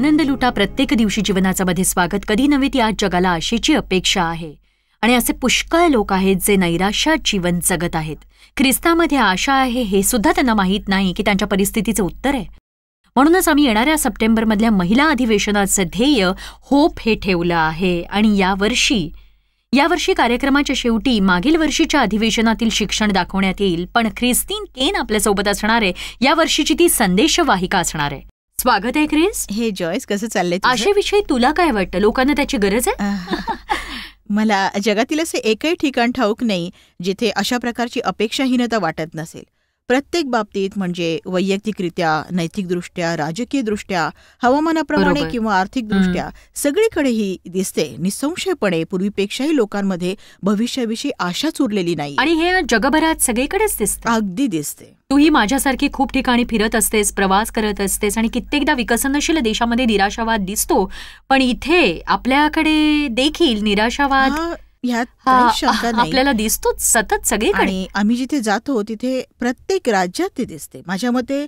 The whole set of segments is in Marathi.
आनंद लुटा प्रत्येक दिवशी जीवनाचा मध्ये स्वागत कधी नव्हे ती आज जगाला आशेची अपेक्षा आहे आणि असे पुष्कळ लोक आहेत जे नैराश्यात जीवन जगत आहेत ख्रिस्तामध्ये आशा आहे हे सुद्धा त्यांना माहीत नाही की त्यांच्या परिस्थितीचं उत्तर आहे म्हणूनच आम्ही येणाऱ्या सप्टेंबरमधल्या महिला अधिवेशनाचं ध्येय होप हे ठेवलं आहे आणि यावर्षी यावर्षी कार्यक्रमाच्या शेवटी मागील वर्षीच्या अधिवेशनातील शिक्षण दाखवण्यात येईल पण ख्रिस्तीन केन आपल्यासोबत असणार आहे वर्षीची ती संदेशवाहिका असणार आहे स्वागत आहे क्रिस हे जॉयस कसं चाललंय विषयी तुला काय वाटतं लोकांना त्याची गरज आहे मला जगातील असे एकही ठिकाण ठाऊक नाही जिथे अशा प्रकारची अपेक्षाहीनता वाटत नसेल प्रत्येक बाबतीत म्हणजे वैयक्तिकरित्या नैतिकदृष्ट्या राजकीयदृष्ट्या हवामानाप्रमाणे किंवा आर्थिकदृष्ट्या सगळीकडे ही दिसते निसंशयपणे पूर्वीपेक्षाही लोकांमध्ये भविष्याविषयी आशा चुरलेली नाही आणि हे जगभरात सगळीकडेच दिसते अगदी दिसते तूही माझ्यासारखी खूप ठिकाणी फिरत असतेस प्रवास करत असतेस आणि कित्येकदा विकसनशील देशामध्ये निराशावाद दिसतो पण इथे आपल्याकडे देखील निराशावाद ह्यात शंका आपल्याला दिसतो सतत सगळीकडे आम्ही जिथे जातो तिथे प्रत्येक राज्यात ते दिसते माझ्या मते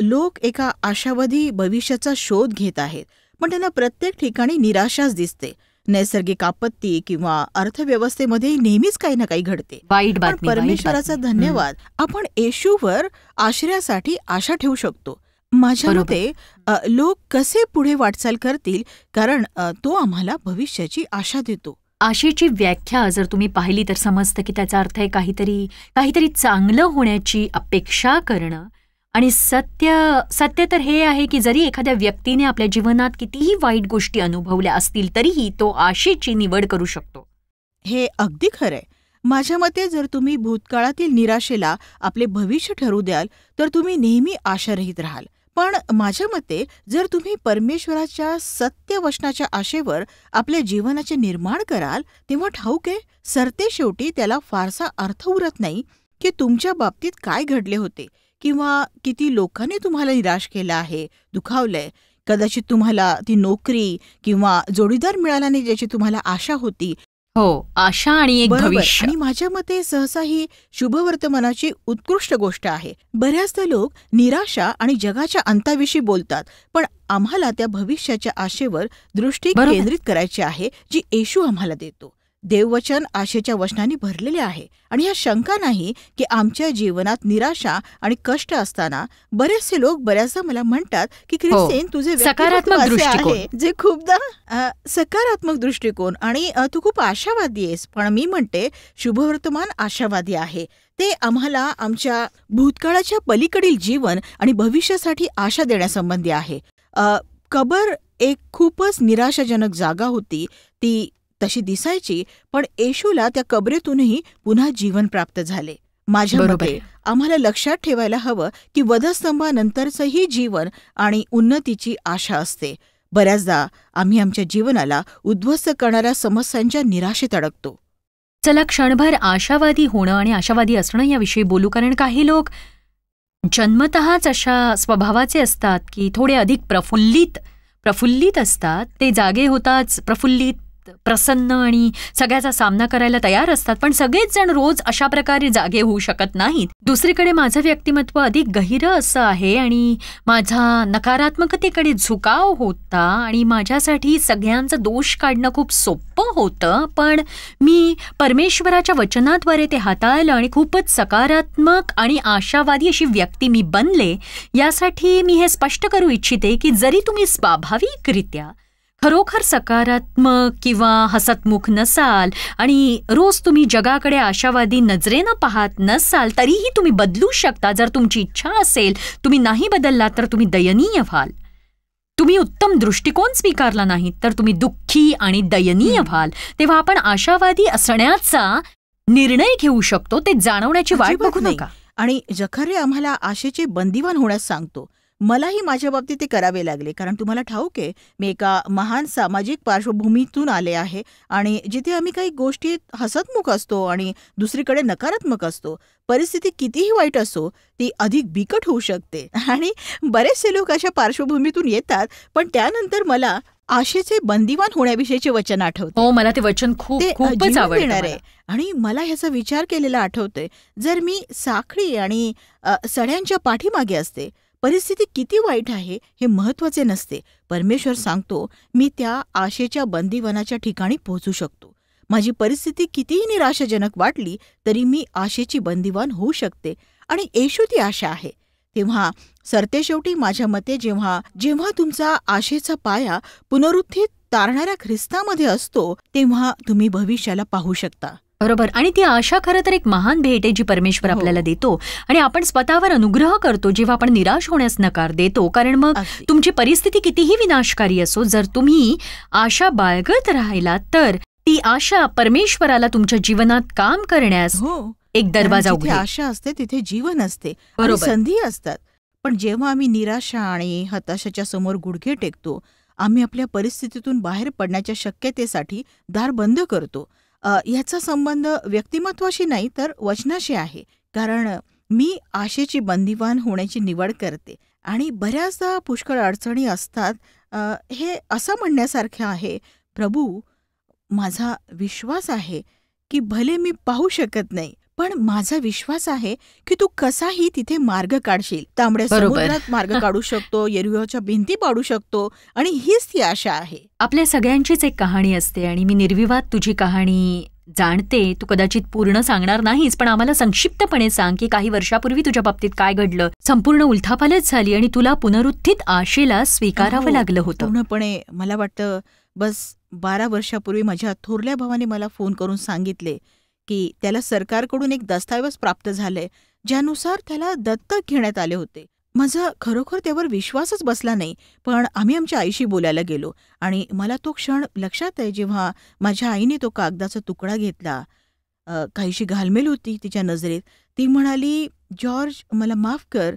लोक एका आशावादी भविष्याचा शोध घेत आहेत पण त्यांना प्रत्येक ठिकाणी निराशाच दिसते नैसर्गिक आपत्ती किंवा अर्थव्यवस्थेमध्ये नेहमीच काही ना काही घडते परमेश्वराचा धन्यवाद आपण येशूवर आश्रयासाठी आशा ठेवू शकतो माझ्या मते लोक कसे पुढे वाटचाल करतील कारण तो आम्हाला भविष्याची आशा देतो आशेची व्याख्या जर तुम्ही पाहिली तर समजतं की त्याचा अर्थ आहे काहीतरी काहीतरी चांगलं होण्याची अपेक्षा करणं आणि सत्य सत्य तर हे आहे की जरी एखाद्या व्यक्तीने आपल्या जीवनात कितीही वाईट गोष्टी अनुभवल्या असतील तरीही तो आशेची निवड करू शकतो हे अगदी खरं आहे माझ्या मते जर तुम्ही भूतकाळातील निराशेला आपले भविष्य ठरू द्याल तर तुम्ही नेहमी आशारहित राहाल पण माझ्या मते जर तुम्ही परमेश्वराच्या सत्य वचनाच्या आशेवर आपल्या जीवनाचे निर्माण कराल तेव्हा ठाऊक आहे सरते शेवटी त्याला फारसा अर्थ उरत नाही की तुमच्या बाबतीत काय घडले होते किंवा किती लोकांनी तुम्हाला निराश केला आहे दुखावलंय कदाचित तुम्हाला ती नोकरी किंवा जोडीदार मिळाल्याने नाही ज्याची तुम्हाला आशा होती हो आशा आणि एक भविष्य आणि माझ्या मते सहसा ही शुभ वर्तमानाची उत्कृष्ट गोष्ट आहे बऱ्याचदा लोक निराशा आणि जगाच्या अंताविषयी बोलतात पण आम्हाला त्या भविष्याच्या आशेवर दृष्टी केंद्रित करायची आहे जी येशू आम्हाला देतो देववचन आशेच्या वचनांनी भरलेले आहे आणि ह्या शंका नाही की आमच्या जीवनात निराशा आणि कष्ट असताना बरेचसे लोक बऱ्याचदा मला म्हणतात की क्रिस्टेन हो. तुझे सकारात्मक आहे जे खूपदा सकारात्मक दृष्टिकोन आणि तू खूप आशावादी आहेस पण मी म्हणते शुभवर्तमान आशावादी आहे ते आम्हाला आमच्या भूतकाळाच्या पलीकडील जीवन आणि भविष्यासाठी आशा देण्यासंबंधी आहे कबर एक खूपच निराशाजनक जागा होती ती तशी दिसायची पण येशूला त्या कबरेतूनही पुन्हा जीवन प्राप्त झाले माझ्या मते आम्हाला लक्षात ठेवायला हवं की वधस्तंभानंतरचंही जीवन आणि उन्नतीची आशा असते बऱ्याचदा आम्ही आमच्या जीवनाला उद्ध्वस्त करणाऱ्या समस्यांच्या निराशेत अडकतो चला क्षणभर आशावादी होणं आणि आशावादी असणं याविषयी बोलू कारण काही लोक जन्मतःच अशा स्वभावाचे असतात की थोडे अधिक प्रफुल्लित प्रफुल्लित असतात ते जागे होताच प्रफुल्लित प्रसन्न आणि सगळ्याचा सामना करायला तयार असतात पण सगळेच जण रोज अशा प्रकारे जागे होऊ शकत नाहीत दुसरीकडे माझं व्यक्तिमत्व अधिक गहिर असं आहे आणि माझा नकारात्मकतेकडे झुकाव होता आणि माझ्यासाठी सगळ्यांचं दोष काढणं खूप सोपं होतं पण मी परमेश्वराच्या वचनाद्वारे ते हाताळलं आणि खूपच सकारात्मक आणि आशावादी अशी व्यक्ती मी बनले यासाठी मी हे स्पष्ट करू इच्छिते की जरी तुम्ही स्वाभाविकरित्या खरोखर सकारात्मक किंवा हसतमुख नसाल आणि रोज तुम्ही जगाकडे आशावादी नजरेनं पाहत नसाल तरीही तुम्ही बदलू शकता जर तुमची इच्छा असेल तुम्ही नाही बदलला तर तुम्ही दयनीय व्हाल तुम्ही उत्तम दृष्टिकोन स्वीकारला नाही तर तुम्ही दुःखी आणि दयनीय व्हाल तेव्हा आपण आशावादी असण्याचा निर्णय घेऊ शकतो ते जाणवण्याची वाट बघू नका आणि जखरे आम्हाला आशेचे बंदीवान होण्यास सांगतो मलाही माझ्या बाबतीत ते करावे लागले कारण तुम्हाला ठाऊक आहे मी एका महान सामाजिक पार्श्वभूमीतून आले आहे आणि जिथे आम्ही काही गोष्टी हसतमुख असतो आणि दुसरीकडे नकारात्मक असतो परिस्थिती कितीही वाईट असो ती अधिक बिकट होऊ शकते आणि बरेचसे लोक अशा पार्श्वभूमीतून येतात पण त्यानंतर मला आशेचे बंदीवान होण्याविषयीचे वचन आठवते हो मला ते वचन खूप खूपच आवडणार आहे आणि मला ह्याचा विचार केलेला आठवतोय जर मी साखळी आणि सड्यांच्या पाठीमागे असते परिस्थिती किती वाईट आहे हे महत्त्वाचे नसते परमेश्वर सांगतो मी त्या आशेच्या बंदीवनाच्या ठिकाणी पोहोचू शकतो माझी परिस्थिती कितीही निराशाजनक वाटली तरी मी आशेची बंदीवान होऊ शकते आणि येशू ती आशा आहे तेव्हा सरतेशेवटी माझ्या मते जेव्हा जेव्हा तुमचा आशेचा पाया पुनरुत्थित तारणाऱ्या ख्रिस्तामध्ये असतो तेव्हा तुम्ही भविष्याला पाहू शकता बरोबर आणि ती आशा खरं तर एक महान भेट आहे जी परमेश्वर हो. आपल्याला देतो आणि आपण स्वतःवर अनुग्रह करतो जेव्हा आपण निराश होण्यास नकार देतो कारण मग तुमची परिस्थिती कितीही विनाशकारी असो जर तुम्ही आशा बाळगत राहिला तर ती आशा परमेश्वराला तुमच्या जीवनात काम करण्यास हो. एक दरवाजा आशा असते तिथे जीवन असते संधी असतात पण जेव्हा आम्ही निराशा आणि हताशाच्या समोर गुडघे टेकतो आम्ही आपल्या परिस्थितीतून बाहेर पडण्याच्या शक्यतेसाठी दार बंद करतो याचा संबंध व्यक्तिमत्वाशी नाही तर वचनाशी आहे कारण मी आशेची बंदीवान होण्याची निवड करते आणि बऱ्याचदा पुष्कळ अडचणी असतात हे असं म्हणण्यासारखं आहे प्रभू माझा विश्वास आहे की भले मी पाहू शकत नाही पण माझा विश्वास आहे की तू कसाही तिथे मार्ग काढशील तांबड्या समुद्रात मार्ग काढू शकतो येरुच्या भिंती पाडू शकतो आणि हीच ती आशा आहे आपल्या सगळ्यांचीच एक कहाणी असते आणि मी निर्विवाद तुझी कहाणी जाणते तू कदाचित पूर्ण सांगणार नाहीस पण आम्हाला संक्षिप्तपणे सांग की काही वर्षापूर्वी तुझ्या बाबतीत काय घडलं संपूर्ण उलथापालच झाली आणि तुला पुनरुत्थित आशेला स्वीकारावं हो, लागलं होतं पूर्णपणे मला वाटतं बस बारा वर्षापूर्वी माझ्या थोरल्या भावाने मला फोन करून सांगितले की त्याला सरकारकडून एक दस्तावेज प्राप्त झालंय ज्यानुसार त्याला दत्तक घेण्यात आले होते माझा खरोखर त्यावर विश्वासच बसला नाही पण आम्ही आमच्या आईशी बोलायला गेलो आणि मला तो क्षण लक्षात आहे जेव्हा माझ्या आईने तो कागदाचा तुकडा घेतला काहीशी घालमेल होती तिच्या नजरेत ती म्हणाली जॉर्ज मला माफ कर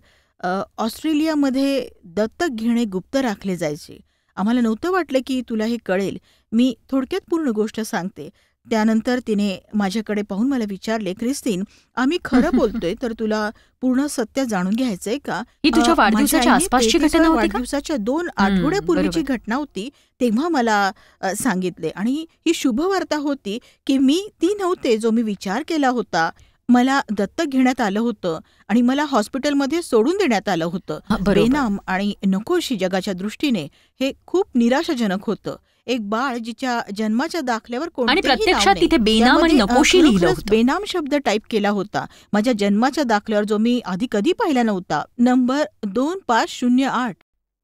ऑस्ट्रेलियामध्ये दत्तक घेणे गुप्त राखले जायचे आम्हाला नव्हतं वाटलं की तुला हे कळेल मी थोडक्यात पूर्ण गोष्ट सांगते त्यानंतर तिने माझ्याकडे पाहून मला विचारले ख्रिस्तीन आम्ही खरं बोलतोय तर तुला पूर्ण सत्य जाणून घ्यायचंय का ही तुझ्या वाढदिवसाच्या वाढदिवसाच्या दोन आठवड्यापूर्वीची घटना होती तेव्हा मला सांगितले आणि ही शुभ वार्ता होती की मी ती नव्हते जो मी विचार केला होता मला दत्तक घेण्यात आलं होतं आणि मला हॉस्पिटलमध्ये सोडून देण्यात आलं होतं बेनाम आणि नकोशी जगाच्या दृष्टीने हे खूप निराशाजनक होतं एक बाळ जिच्या जन्माच्या दाखल्यावर प्रत्यक्षात बेनाम आणि नकोशी बेनाम शब्द टाईप केला होता माझ्या जन्माच्या दाखल्यावर जो मी आधी कधी पाहिला नव्हता नंबर दोन पाच शून्य आठ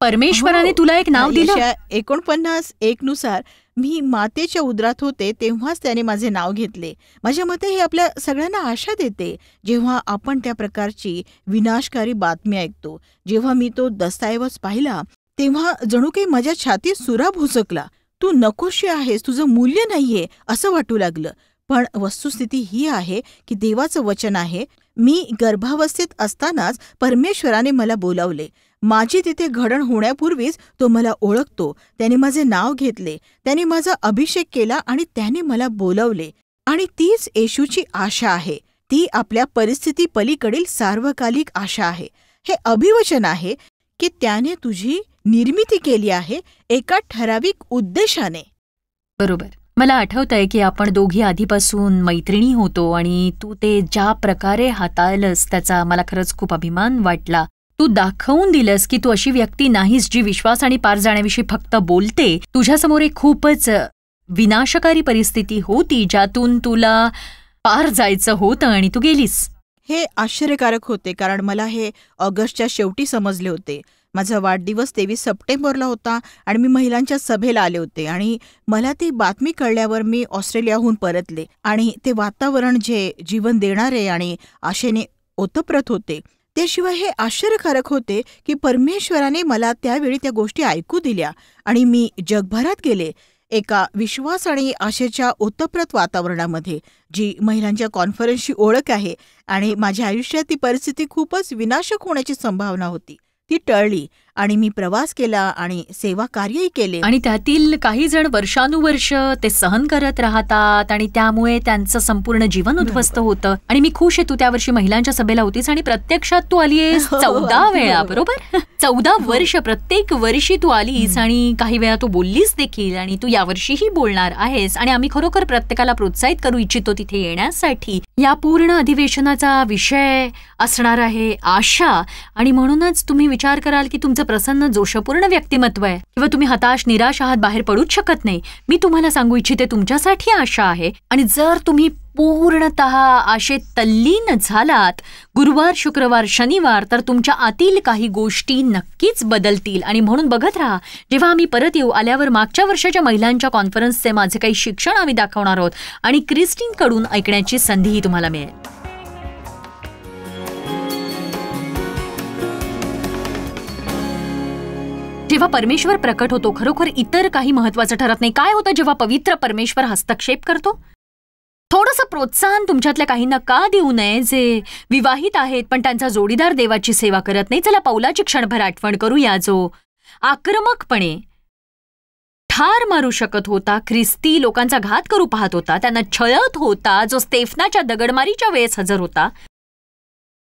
परमेश्वराने हो. तुला एक नाव दिलं एकोणपन्नास एक नुसार मी मातेच्या उदरात होते तेव्हाच त्याने माझे नाव घेतले माझ्या मते हे आपल्या सगळ्यांना आशा देते जेव्हा आपण त्या प्रकारची विनाशकारी बातमी ऐकतो जेव्हा मी तो दस्तऐवज पाहिला तेव्हा जणू काही माझ्या छातीत सुरा भुसकला तू नकोशी आहेस तुझं मूल्य नाहीये असं वाटू लागलं पण वस्तुस्थिती ही आहे की देवाचं वचन आहे मी गर्भावस्थेत असतानाच परमेश्वराने मला बोलावले माझी तिथे घडण होण्यापूर्वीच तो मला ओळखतो त्याने माझे नाव घेतले त्याने माझा अभिषेक केला आणि त्याने मला बोलवले आणि तीच येशूची आशा आहे ती आपल्या परिस्थिती पलीकडील सार्वकालिक आशा आहे हे अभिवचन आहे की त्याने तुझी निर्मिती केली आहे एका ठराविक उद्देशाने बरोबर मला आठवत आहे की आपण दोघी आधीपासून मैत्रिणी होतो आणि तू ते ज्या प्रकारे हाताळलंस त्याचा मला खरंच खूप अभिमान वाटला तू दाखवून दिलंस की तू अशी व्यक्ती नाहीस जी विश्वास आणि पार जाण्याविषयी फक्त बोलते तुझ्यासमोर एक खूपच विनाशकारी परिस्थिती होती ज्यातून तुला पार जायचं होतं आणि तू गेलीस हे आश्चर्यकारक होते कारण मला हे ऑगस्टच्या शेवटी समजले होते माझा वाढदिवस तेवीस सप्टेंबरला होता आणि मी महिलांच्या सभेला आले होते आणि मला ती बातमी कळल्यावर मी ऑस्ट्रेलियाहून परतले आणि ते वातावरण जे जीवन देणारे आणि आशेने ओतप्रत होते त्याशिवाय हे आश्चर्यकारक होते की परमेश्वराने मला त्यावेळी त्या गोष्टी ऐकू दिल्या आणि मी जगभरात गेले एका विश्वास आणि आशेच्या ओतप्रत वातावरणामध्ये जी महिलांच्या कॉन्फरन्सची ओळख आहे आणि माझ्या आयुष्यात ती परिस्थिती खूपच विनाशक होण्याची संभावना होती ती टळली आणि मी प्रवास केला आणि सेवा कार्यही केले आणि त्यातील काही जण वर्षानुवर्ष ते सहन करत राहतात आणि त्यामुळे त्यांचं संपूर्ण जीवन उद्ध्वस्त होतं आणि मी खुश आहे तू त्या वर्षी महिलांच्या सभेला होतीस आणि प्रत्यक्षात तू आलीस हो, चौदा वेळा बरोबर चौदा हो. वर्ष प्रत्येक वर्षी तू आलीस आणि काही वेळा तू बोललीस देखील आणि तू यावर्षीही बोलणार आहेस आणि आम्ही खरोखर प्रत्येकाला प्रोत्साहित करू इच्छितो तिथे येण्यासाठी या पूर्ण अधिवेशनाचा विषय असणार आहे आशा आणि म्हणूनच तुम्ही विचार कराल की तुमचं तुमचं प्रसन्न जोशपूर्ण व्यक्तिमत्व आहे किंवा तुम्ही हताश निराश आहात बाहेर पडूच शकत नाही मी तुम्हाला सांगू इच्छिते तुमच्यासाठी आशा आहे आणि जर तुम्ही पूर्णत आशे तल्लीन झालात गुरुवार शुक्रवार शनिवार तर तुमच्या आतील काही गोष्टी नक्कीच बदलतील आणि म्हणून बघत राहा जेव्हा आम्ही परत येऊ आल्यावर मागच्या वर्षाच्या महिलांच्या कॉन्फरन्सचे माझे काही शिक्षण आम्ही दाखवणार आहोत आणि क्रिस्टीनकडून ऐकण्याची संधीही तुम्हाला मिळेल जेव्हा परमेश्वर प्रकट होतो खरोखर इतर काही महत्वाचं ठरत नाही काय होतं जेव्हा पवित्र परमेश्वर हस्तक्षेप करतो थोडंसं प्रोत्साहन तुमच्यातल्या काहींना का देऊ नये जे विवाहित आहेत पण त्यांचा जोडीदार देवाची सेवा करत नाही चला पौलाची क्षणभर आठवण करूया जो आक्रमकपणे ठार मारू शकत होता ख्रिस्ती लोकांचा घात करू पाहत होता त्यांना छळत होता जो स्टेफनाच्या दगडमारीच्या वेळेस हजर होता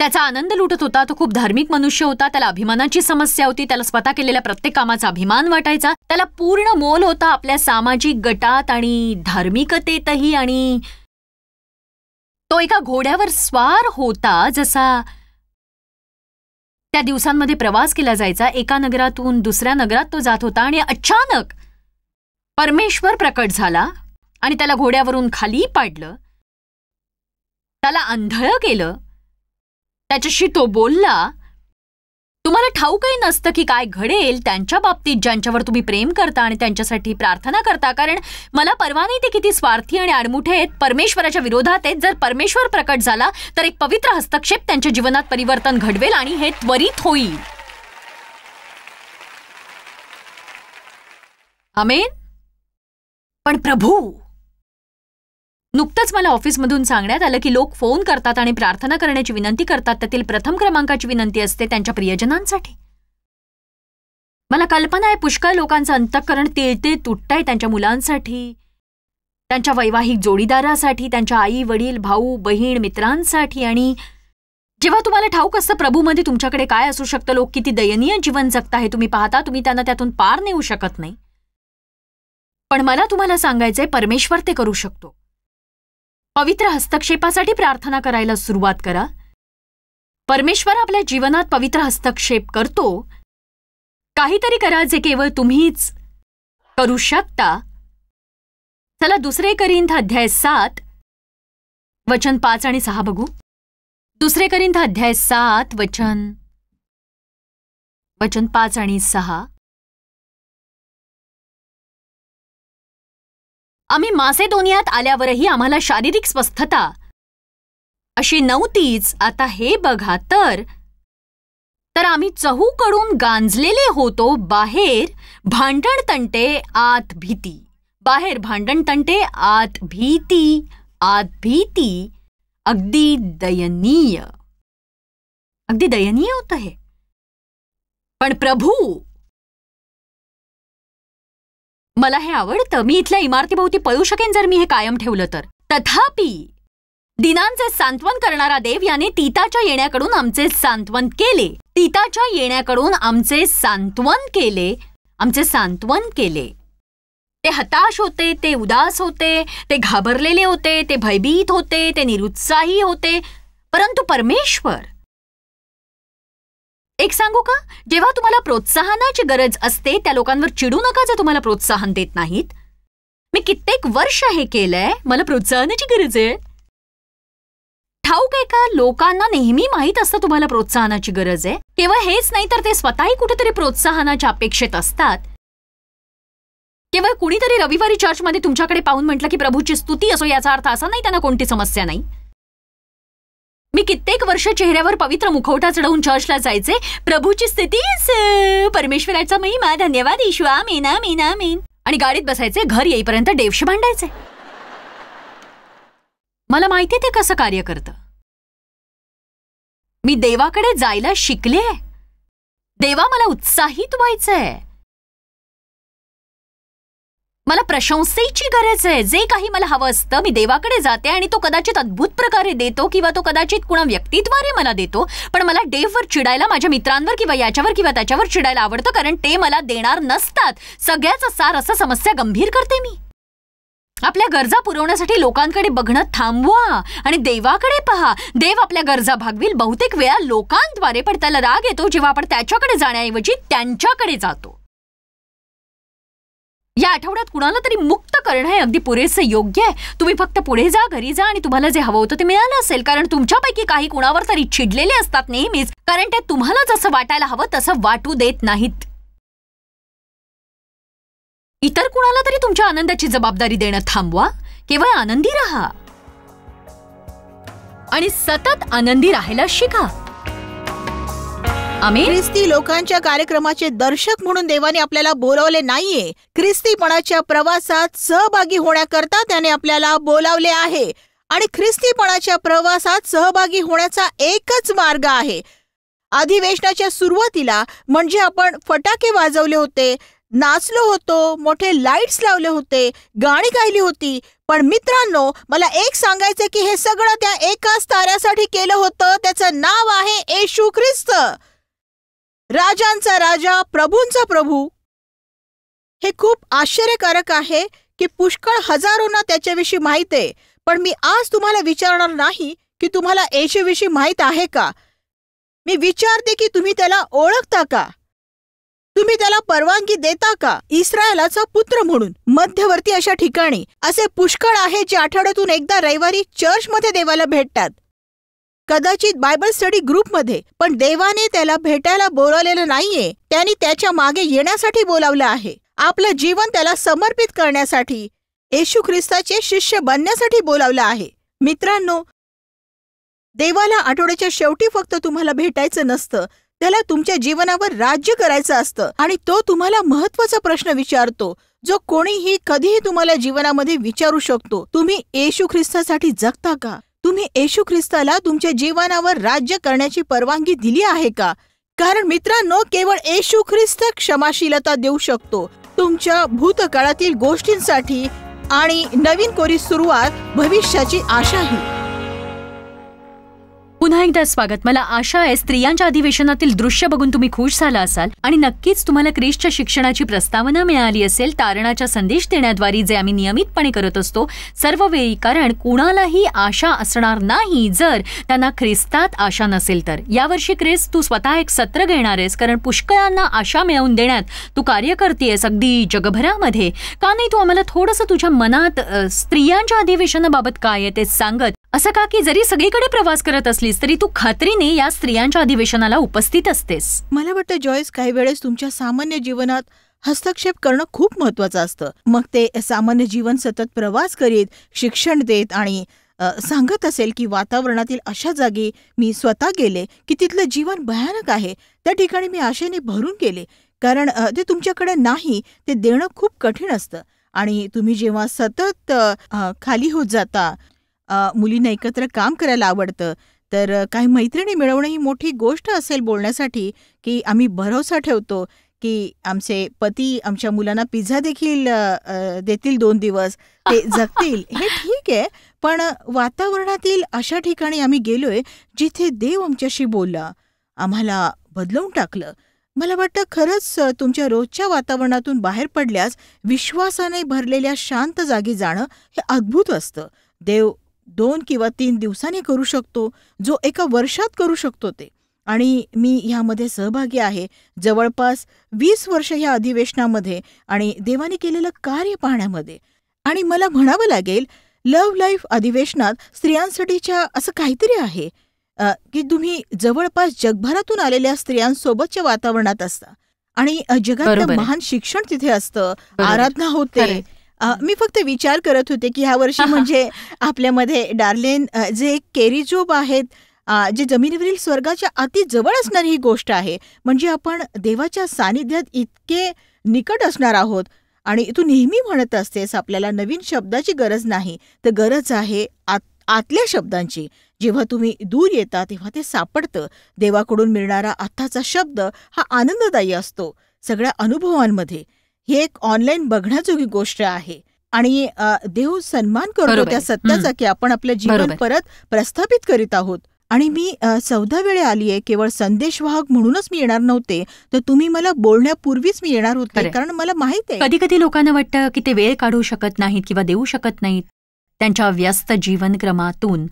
त्याचा आनंद लुटत होता तो खूप धार्मिक मनुष्य होता त्याला अभिमानाची समस्या होती त्याला स्वतः केलेल्या प्रत्येक कामाचा अभिमान वाटायचा त्याला पूर्ण मोल होता आपल्या सामाजिक गटात आणि धार्मिकतेतही आणि तो एका घोड्यावर स्वार होता जसा त्या दिवसांमध्ये प्रवास केला जायचा एका नगरातून दुसऱ्या नगरात तो जात होता आणि अचानक परमेश्वर प्रकट झाला आणि त्याला घोड्यावरून खाली पाडलं त्याला आंधळं केलं त्याच्याशी तो बोलला तुम्हाला ठाऊकही नसतं की काय घडेल त्यांच्या बाबतीत ज्यांच्यावर तुम्ही प्रेम करता आणि त्यांच्यासाठी प्रार्थना करता कारण मला परवा नाही ते किती स्वार्थी आणि आडमुठे आहेत परमेश्वराच्या विरोधात आहेत जर परमेश्वर प्रकट झाला तर एक पवित्र हस्तक्षेप त्यांच्या जीवनात परिवर्तन घडवेल आणि हे त्वरित होईल आमेन पण प्रभू नुकतंच मला ऑफिसमधून सांगण्यात आलं की लोक फोन करतात आणि प्रार्थना करण्याची विनंती करतात त्यातील प्रथम क्रमांकाची विनंती असते त्यांच्या प्रियजनांसाठी मला कल्पना आहे पुष्कळ लोकांचं अंतःकरण तिळते तुटतंय त्यांच्या मुलांसाठी त्यांच्या वैवाहिक जोडीदारासाठी त्यांच्या आई वडील भाऊ बहीण मित्रांसाठी आणि जेव्हा तुम्हाला ठाऊक असतं प्रभूमध्ये तुमच्याकडे काय असू शकतं लोक किती दयनीय जीवन जगता हे तुम्ही पाहता तुम्ही त्यांना त्यातून पार नेऊ शकत नाही पण मला तुम्हाला सांगायचंय परमेश्वर ते करू शकतो पवित्र हस्तक्षेपासाठी प्रार्थना करायला सुरुवात करा परमेश्वर आपल्या जीवनात पवित्र हस्तक्षेप करतो काहीतरी करा जे केवळ तुम्हीच करू शकता चला दुसरे करिंथ अध्याय सात वचन पाच आणि सहा बघू दुसरे करिंथ अध्याय सात वचन वचन पाच आणि सहा आम्ही मासेदोनियात आल्यावरही आम्हाला शारीरिक स्वस्थता अशी नव्हतीच आता हे बघा तर तर आम्ही चहूकडून गांजलेले होतो बाहेर भांडण तंटे आत भीती बाहेर भांडण तंटे आत भीती आत भीती अगदी दयनीय अगदी दयनीय होतं हे पण प्रभू मला हे आवडतं मी इथल्या इमारतीभोवती पळू शकेन जर मी हे कायम ठेवलं तर तथापि दिनांचे सांत्वन करणारा देव याने तीताच्या येण्याकडून आमचे सांत्वन केले तीताच्या येण्याकडून आमचे सांत्वन केले आमचे सांत्वन केले ते हताश होते ते उदास होते ते घाबरलेले होते ते भयभीत होते ते निरुत्साही होते परंतु परमेश्वर एक सांगू का जेव्हा तुम्हाला प्रोत्साहनाची गरज असते त्या लोकांवर चिडू नका जे तुम्हाला प्रोत्साहन देत नाहीत मी कित्येक वर्ष हे केलंय मला प्रोत्साहनाची गरज आहे ठाऊक आहे का लोकांना नेहमी माहीत असतं तुम्हाला प्रोत्साहनाची गरज आहे केवळ हेच नाही तर ते स्वतःही कुठेतरी प्रोत्साहनाच्या अपेक्षेत असतात केवळ कुणीतरी रविवारी चर्चमध्ये तुमच्याकडे पाहून म्हटलं की प्रभूची स्तुती असो याचा अर्थ असा नाही त्यांना कोणती समस्या नाही मी कित्येक वर्ष चेहऱ्यावर पवित्र मुखवटा चढवून चर्चला जायचे प्रभूची स्थिती परमेश्वराचा महिमा धन्यवाद ईश्वा मेना मेना मेन आणि गाडीत बसायचे घर येईपर्यंत देवशी भांडायचे मला माहिती ते कसं कार्य करत मी देवाकडे जायला शिकले देवा मला उत्साहित व्हायचंय मला प्रशंसेची गरज आहे जे काही मला हवं असतं मी देवाकडे जाते आणि तो कदाचित अद्भुत प्रकारे देतो किंवा तो कदाचित कुणा व्यक्तीद्वारे मला देतो पण मला डेववर चिडायला माझ्या मित्रांवर किंवा याच्यावर किंवा त्याच्यावर चिडायला आवडतं कारण ते मला देणार नसतात सगळ्याच सार असं समस्या गंभीर करते मी आपल्या गरजा पुरवण्यासाठी लोकांकडे बघणं थांबवा आणि देवाकडे पहा देव आपल्या गरजा भागविल बहुतेक वेळा लोकांद्वारे पण त्याला राग येतो जेव्हा आपण त्याच्याकडे जाण्याऐवजी त्यांच्याकडे जातो या आठवड्यात कुणाला तरी मुक्त करणं हे अगदी पुरेसं योग्य आहे तुम्ही फक्त पुढे जा घरी जा आणि तुम्हाला जे हवं होतं ते मिळालं असेल कारण तुमच्यापैकी काही कुणावर तरी चिडलेले असतात नेहमीच कारण ते तुम्हाला जसं वाटायला हवं तसं वाटू देत नाहीत इतर कुणाला तरी तुमच्या आनंदाची जबाबदारी देणं थांबवा केवळ आनंदी राहा आणि सतत आनंदी राहायला शिका आम्ही ख्रिस्ती लोकांच्या कार्यक्रमाचे दर्शक म्हणून देवाने आपल्याला बोलावले नाहीये ख्रिस्तीपणाच्या प्रवासात सहभागी होण्याकरता त्याने आपल्याला बोलावले आहे आणि ख्रिस्तीपणाच्या प्रवासात सहभागी होण्याचा एकच मार्ग आहे अधिवेशनाच्या सुरुवातीला म्हणजे आपण फटाके वाजवले होते नाचलो होतो मोठे लाईट्स लावले होते गाणी गायली होती पण मित्रांनो मला एक सांगायचं की हे सगळं त्या एकाच ताऱ्यासाठी केलं होतं त्याचं नाव आहे येशू ख्रिस्त राजांचा राजा प्रभूंचा प्रभू हे खूप आश्चर्यकारक आहे की पुष्कळ हजारोंना त्याच्याविषयी माहीत आहे पण मी आज तुम्हाला विचारणार नाही की तुम्हाला येशूविषयी माहीत आहे का मी विचारते की तुम्ही त्याला ओळखता का तुम्ही त्याला परवानगी देता का इस्रायलाचा पुत्र म्हणून मध्यवर्ती अशा ठिकाणी असे पुष्कळ आहे जे आठवड्यातून एकदा रविवारी चर्चमध्ये देवाला भेटतात कदाचित बायबल स्टडी ग्रुपमध्ये पण देवाने त्याला भेटायला बोलावलेलं नाहीये त्याने त्याच्या मागे येण्यासाठी बोलावलं आहे आपलं जीवन त्याला समर्पित करण्यासाठी येशू ख्रिस्ताचे शिष्य बनण्यासाठी बोलावलं आहे मित्रांनो देवाला आठवड्याच्या शेवटी फक्त तुम्हाला भेटायचं नसतं त्याला तुमच्या जीवनावर राज्य करायचं असतं आणि तो तुम्हाला महत्वाचा प्रश्न विचारतो जो कोणीही कधीही तुम्हाला जीवनामध्ये विचारू शकतो तुम्ही येशू ख्रिस्तासाठी जगता का तुम्ही येशू ख्रिस्ताला तुमच्या जीवनावर राज्य करण्याची परवानगी दिली आहे का कारण मित्रांनो केवळ येशू ख्रिस्त क्षमाशीलता देऊ शकतो तुमच्या भूतकाळातील गोष्टींसाठी आणि नवीन कोरी सुरुवात भविष्याची आशाही पुन्हा एकदा स्वागत मला आशा आहे स्त्रियांच्या अधिवेशनातील दृश्य बघून तुम्ही खुश झाला असाल आणि नक्कीच तुम्हाला क्रिसच्या शिक्षणाची प्रस्तावना मिळाली असेल तारणाचा संदेश देण्याद्वारे जे आम्ही नियमितपणे करत असतो सर्व वेळी कारण कुणालाही आशा असणार नाही जर त्यांना ख्रिस्तात आशा नसेल तर यावर्षी क्रिस तू स्वतः एक सत्र घेणार आहेस कारण पुष्कळांना आशा मिळवून देण्यात तू कार्य करतेस अगदी जगभरामध्ये का नाही तू आम्हाला थोडंसं तुझ्या मनात स्त्रियांच्या अधिवेशनाबाबत काय आहे ते सांगत असं का की जरी सगळीकडे प्रवास करत असलीस तरी तू खात्रीने या स्त्रियांच्या अधिवेशनाला उपस्थित असतेस मला वाटतं जॉईस काही वेळेस तुमच्या सामान्य जीवनात हस्तक्षेप करणं खूप महत्वाचं असतं मग ते सामान्य जीवन सतत प्रवास करीत शिक्षण देत आणि सांगत असेल की वातावरणातील अशा जागी मी स्वतः गेले की तिथलं जीवन भयानक आहे त्या ठिकाणी मी आशेने भरून गेले कारण ते तुमच्याकडे नाही ते देणं खूप कठीण असतं आणि तुम्ही जेव्हा सतत खाली होत जाता मुलींना एकत्र काम करायला आवडतं तर काही मैत्रिणी मिळवणं ही मोठी गोष्ट असेल बोलण्यासाठी की आम्ही भरोसा ठेवतो की आमचे पती आमच्या मुलांना पिझ्झा देखील देतील दोन दिवस ते जगतील हे ठीक आहे पण वातावरणातील अशा ठिकाणी आम्ही गेलोय जिथे देव आमच्याशी बोलला आम्हाला बदलवून टाकलं मला वाटतं खरंच तुमच्या रोजच्या वातावरणातून बाहेर पडल्यास विश्वासाने भरलेल्या शांत जागी जाणं हे अद्भुत असतं देव दोन किंवा तीन दिवसांनी करू शकतो जो एका वर्षात करू शकतो ते आणि मी ह्यामध्ये सहभागी आहे जवळपास वीस वर्ष ह्या अधिवेशनामध्ये आणि देवाने केलेलं कार्य पाहण्यामध्ये आणि मला म्हणावं लागेल लव्ह लाईफ अधिवेशनात स्त्रियांसाठीच्या असं काहीतरी आहे की तुम्ही जवळपास जगभरातून आलेल्या स्त्रियांसोबतच्या वातावरणात असता आणि जगातलं महान शिक्षण तिथे असतं आराधना होते मी फक्त विचार करत होते की ह्या वर्षी म्हणजे आपल्यामध्ये डार्लेन जे केरीजोब आहेत जे जमिनीवरील स्वर्गाच्या अति जवळ असणारी ही गोष्ट आहे म्हणजे आपण देवाच्या सानिध्यात इतके निकट असणार आहोत आणि तू नेहमी म्हणत असतेस आपल्याला नवीन शब्दाची गरज नाही तर गरज आहे आत आतल्या शब्दांची जेव्हा तुम्ही दूर येता तेव्हा ते सापडतं देवाकडून मिळणारा आत्ताचा शब्द हा आनंददायी असतो सगळ्या अनुभवांमध्ये ही एक ऑनलाईन बघण्याजोगी गोष्ट आहे आणि देव सन्मान करतो त्या सत्याचा की आपण आपलं जीवन परत प्रस्थापित करीत आहोत आणि मी चौदा वेळे आलीये केवळ केवळ संदेशवाहक म्हणूनच मी येणार नव्हते तर तुम्ही मला बोलण्यापूर्वीच मी येणार होते कारण मला माहित आहे कधी कधी लोकांना वाटतं की ते वेळ काढू शकत नाहीत किंवा देऊ शकत नाहीत त्यांच्या व्यस्त जीवनक्रमातून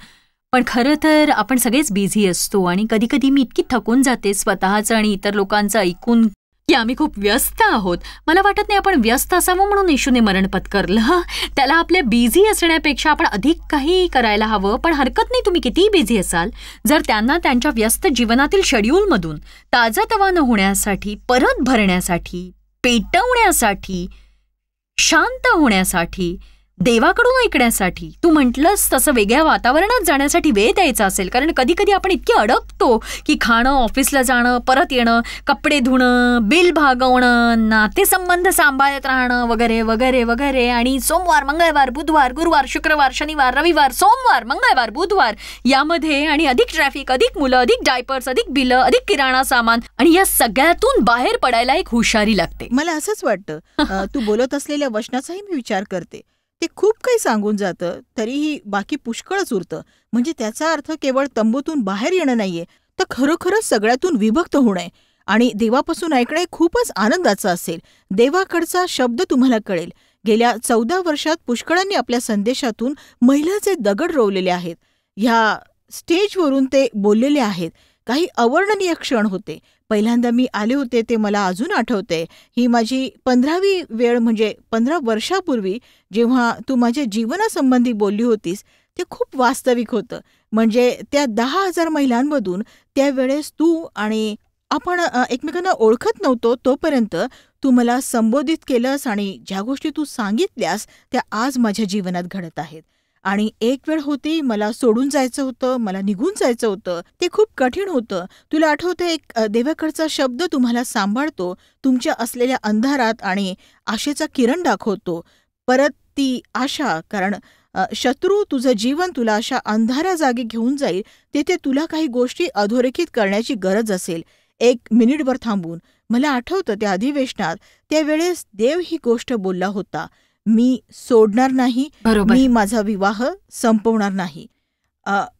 पण खरं तर आपण सगळेच बिझी असतो आणि कधी कधी मी इतकी थकून जाते स्वतःचं आणि इतर लोकांचं ऐकून की आम्ही खूप व्यस्त आहोत मला वाटत नाही आपण व्यस्त असावं म्हणून येशूने मरण पत्करलं त्याला आपल्या बिझी असण्यापेक्षा आपण अधिक काही करायला हवं पण हरकत नाही तुम्ही कितीही बिझी असाल जर त्यांना त्यांच्या व्यस्त जीवनातील शेड्यूलमधून ताजातवानं होण्यासाठी परत भरण्यासाठी पेटवण्यासाठी शांत होण्यासाठी देवाकडून ऐकण्यासाठी तू म्हटलंस तसं वेगळ्या वातावरणात जाण्यासाठी वेळ द्यायचा असेल कारण कधी कधी आपण इतके अडकतो की खाणं ऑफिसला जाणं परत येणं कपडे धुणं बिल भागवणं नातेसंबंध सांभाळत राहणं वगैरे वगैरे वगैरे आणि सोमवार मंगळवार बुधवार गुरुवार शुक्रवार शनिवार रविवार सोमवार मंगळवार बुधवार यामध्ये आणि अधिक ट्रॅफिक अधिक मुलं अधिक डायपर्स अधिक बिलं अधिक किराणा सामान आणि या सगळ्यातून बाहेर पडायला एक हुशारी लागते मला असंच वाटतं तू बोलत असलेल्या वचनाचाही मी विचार करते ते खूप काही सांगून जातं तरीही बाकी पुष्कळच उरतं म्हणजे त्याचा अर्थ केवळ तंबूतून बाहेर येणं नाहीये तर खरोखरच सगळ्यातून विभक्त होणं आहे आणि देवापासून ऐकणे खूपच आनंदाचं असेल देवाकडचा शब्द तुम्हाला कळेल गेल्या चौदा वर्षात पुष्कळांनी आपल्या संदेशातून महिलाचे दगड रोवलेले आहेत ह्या स्टेजवरून ते बोललेले आहेत काही अवर्णनीय क्षण होते पहिल्यांदा मी आले होते ते मला अजून आठवते ही माझी पंधरावी वेळ म्हणजे पंधरा वर्षापूर्वी जेव्हा तू माझ्या जीवनासंबंधी बोलली होतीस ते खूप वास्तविक होतं म्हणजे त्या दहा हजार महिलांमधून त्यावेळेस तू आणि आपण एकमेकांना ओळखत नव्हतो तोपर्यंत तू मला संबोधित केलंस आणि ज्या गोष्टी तू सांगितल्यास त्या आज माझ्या जीवनात घडत आहेत आणि एक वेळ होती मला सोडून जायचं होतं मला निघून जायचं होतं ते खूप कठीण होतं तुला आठवतं एक देवाकडचा शब्द तुम्हाला सांभाळतो तुमच्या असलेल्या अंधारात आणि आशेचा किरण दाखवतो परत ती आशा कारण शत्रू तुझं जीवन तुला अशा अंधारा जागी घेऊन जाईल तेथे तुला काही गोष्टी अधोरेखित करण्याची गरज असेल एक मिनिटभर थांबून मला आठवतं त्या अधिवेशनात त्यावेळेस देव ही गोष्ट बोलला होता मी सोडणार नाही मी माझा विवाह संपवणार नाही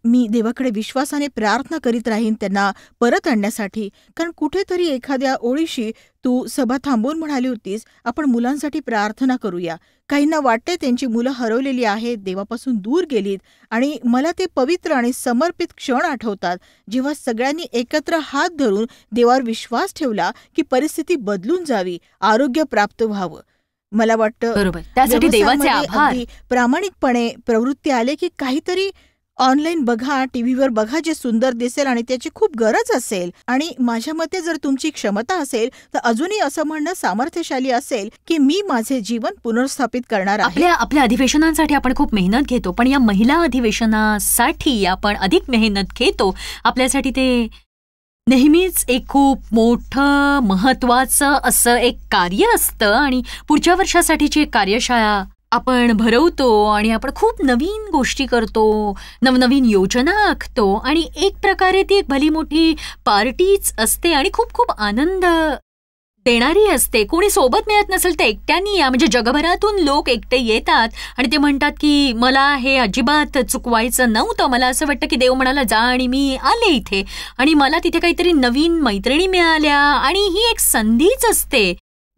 मी देवाकडे विश्वासाने प्रार्थना करीत राहीन त्यांना परत आणण्यासाठी कारण कुठेतरी एखाद्या ओळीशी तू सभा थांबवून म्हणाली होतीस आपण मुलांसाठी प्रार्थना करूया काहींना वाटते त्यांची मुलं हरवलेली आहेत देवापासून दूर गेलीत आणि मला ते पवित्र आणि समर्पित क्षण आठवतात जेव्हा सगळ्यांनी एकत्र हात धरून देवावर विश्वास ठेवला की परिस्थिती बदलून जावी आरोग्य प्राप्त व्हावं मला वाटतं बरोबर त्यासाठी देवाचे आभार प्रामाणिकपणे प्रवृत्ती आले की काहीतरी ऑनलाईन बघा टीव्हीवर बघा जे सुंदर दिसेल आणि त्याची खूप गरज असेल आणि माझ्या मते जर तुमची क्षमता असेल तर अजूनही असं म्हणणं सामर्थ्यशाली असेल की मी माझे जीवन पुनर्स्थापित करणार आपल्या आपल्या अधिवेशनांसाठी आपण खूप मेहनत घेतो पण या महिला अधिवेशनासाठी आपण अधिक मेहनत घेतो आपल्यासाठी ते नेहमीच एक खूप मोठं महत्त्वाचं असं एक कार्य असतं आणि पुढच्या वर्षासाठीची एक कार्यशाळा आपण भरवतो आणि आपण खूप नवीन गोष्टी करतो नवनवीन योजना आखतो आणि एक प्रकारे ती एक भली मोठी पार्टीच असते आणि खूप खूप आनंद देणारी असते कोणी सोबत मिळत नसेल तर एकट्यानी या म्हणजे जगभरातून लोक एकटे येतात आणि ते म्हणतात की मला हे अजिबात चुकवायचं नव्हतं मला असं वाटतं की देव म्हणाला जा आणि मी आले इथे आणि मला तिथे काहीतरी नवीन मैत्रिणी मिळाल्या आणि ही एक संधीच असते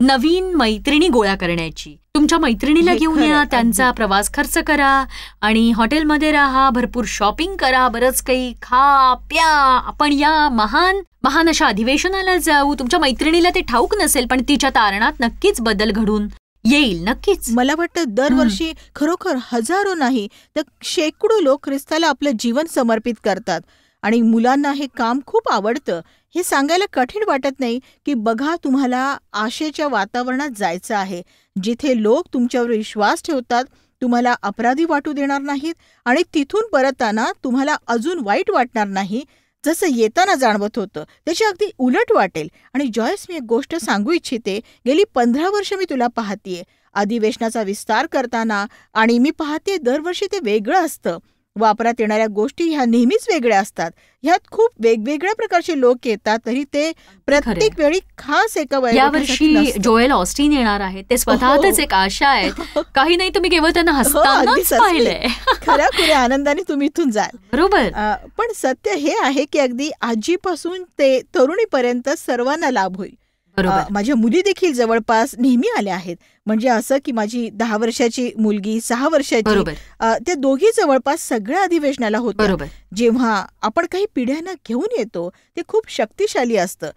नवीन मैत्रिणी गोळा करण्याची तुमच्या मैत्रिणीला घेऊन या त्यांचा प्रवास खर्च करा आणि हॉटेलमध्ये राहा भरपूर शॉपिंग करा बरंच काही खा प्या आपण या महान महान अशा अधिवेशनाला जाऊ तुमच्या मैत्रिणीला ते ठाऊक नसेल पण तिच्या तारणात नक्कीच बदल घडून येईल नक्कीच मला वाटतं दरवर्षी खरोखर हजारो नाही तर शेकडो लोक ख्रिस्ताला आपलं जीवन समर्पित करतात आणि मुलांना हे काम खूप आवडतं हे सांगायला कठीण वाटत नाही की बघा तुम्हाला आशेच्या वातावरणात जायचं आहे जिथे लोक तुमच्यावर विश्वास ठेवतात तुम्हाला अपराधी वाटू देणार नाहीत आणि तिथून परताना तुम्हाला अजून वाईट वाटणार नाही जसं येताना जाणवत होतं त्याची अगदी उलट वाटेल आणि जॉयस मी एक गोष्ट सांगू इच्छिते गेली पंधरा वर्ष मी तुला पाहतेय अधिवेशनाचा विस्तार करताना आणि मी पाहते दरवर्षी ते वेगळं असतं वापरात येणाऱ्या गोष्टी ह्या नेहमीच वेगळ्या असतात ह्यात खूप वेगवेगळ्या प्रकारचे लोक येतात तरी ते प्रत्येक वेळी खास एका यावर्षी जोएल ऑस्टिन येणार आहे ते स्वतःच हो. एक आशा आहे हो. काही नाही तुम्ही केवळ त्यांना हो, हसताना पाहिलंय खऱ्या खुऱ्या आनंदाने तुम्ही इथून जाल बरोबर पण सत्य हे आहे की अगदी आजीपासून ते तरुणीपर्यंत सर्वांना लाभ होईल माझ्या मुली देखील जवळपास नेहमी आल्या आहेत म्हणजे असं की माझी दहा वर्षाची मुलगी सहा वर्षाची त्या दोघी जवळपास सगळ्या अधिवेशनाला होत जेव्हा आपण काही पिढ्यांना घेऊन येतो ते खूप शक्तिशाली असतं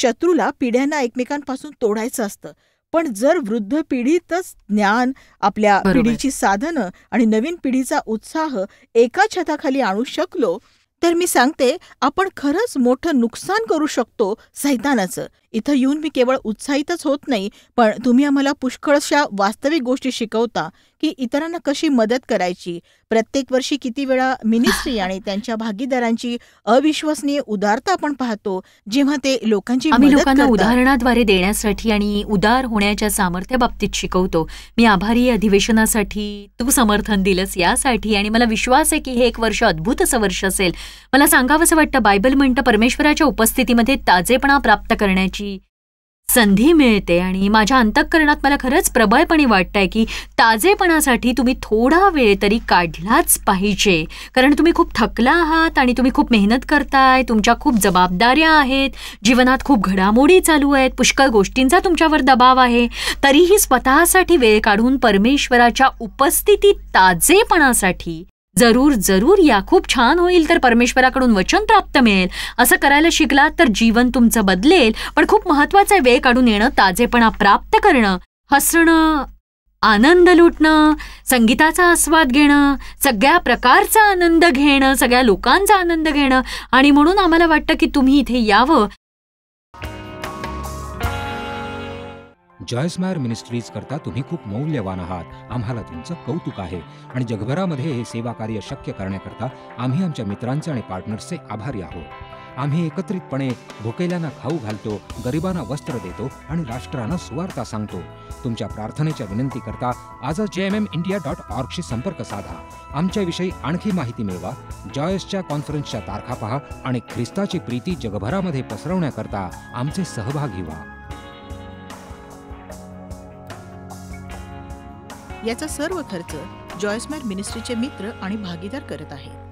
शत्रूला पिढ्यांना एकमेकांपासून तोडायचं असतं पण जर वृद्ध पिढीतच ज्ञान आपल्या पिढीची साधनं आणि नवीन पिढीचा उत्साह एका छताखाली आणू शकलो तर मी सांगते आपण खरंच मोठं नुकसान करू शकतो सैतानाचं इथं येऊन मी केवळ उत्साहितच होत नाही पण तुम्ही आम्हाला पुष्कळशा वास्तविक गोष्टी शिकवता की इतरांना कशी मदत करायची प्रत्येक वर्षी किती वेळा मिनिस्ट्री आणि त्यांच्या भागीदारांची अविश्वसनीय उदारता आपण पाहतो जेव्हा ते लोकांची आम्ही लोकांना उदाहरणाद्वारे देण्यासाठी आणि उदार होण्याच्या सामर्थ्याबाबतीत शिकवतो मी आभारी अधिवेशनासाठी तू समर्थन दिलंस यासाठी आणि मला विश्वास आहे की हे एक वर्ष अद्भुत असं वर्ष असेल मला सांगावं असं वाटतं बायबल म्हणतं परमेश्वराच्या उपस्थितीमध्ये ताजेपणा प्राप्त करण्याची संधी मिळते आणि माझ्या अंतःकरणात मला खरंच प्रबळपणे आहे की ताजेपणासाठी तुम्ही थोडा वेळ तरी काढलाच पाहिजे कारण तुम्ही खूप थकला आहात आणि तुम्ही खूप मेहनत करताय तुमच्या खूप जबाबदाऱ्या आहेत जीवनात खूप घडामोडी चालू आहेत पुष्कळ गोष्टींचा तुमच्यावर दबाव आहे तरीही स्वतःसाठी वेळ काढून परमेश्वराच्या उपस्थितीत ताजेपणासाठी जरूर जरूर या खूप छान होईल तर परमेश्वराकडून वचन प्राप्त मिळेल असं करायला शिकलात तर जीवन तुमचं बदलेल पण खूप महत्वाचा वेळ काढून येणं ताजेपणा प्राप्त करणं हसणं आनंद लुटणं संगीताचा आस्वाद घेणं सगळ्या प्रकारचा आनंद घेणं सगळ्या लोकांचा आनंद घेणं आणि म्हणून आम्हाला वाटतं की तुम्ही इथे यावं मायर मिनिस्ट्रीज करता तुम्ही खूप मौल्यवान आहात आम्हाला तुमचं कौतुक आहे आणि जगभरामध्ये हे सेवा कार्य शक्य करण्याकरता आम्ही आमच्या मित्रांचे आणि पार्टनर्सचे आभारी आहोत आम्ही एकत्रितपणे भुकेल्यांना खाऊ घालतो गरिबांना वस्त्र देतो आणि राष्ट्रांना सुवार्ता सांगतो तुमच्या प्रार्थनेच्या विनंती करता आजच J M M India dot ऑर्गशी संपर्क साधा आमच्याविषयी आणखी माहिती मिळवा जॉयसच्या कॉन्फरन्सच्या तारखा पहा आणि ख्रिस्ताची प्रीती जगभरामध्ये पसरवण्याकरता आमचे सहभागी व्हा याचा सर्व खर्च जॉयस्मॅन मिनिस्ट्रीचे मित्र आणि भागीदार करत आहेत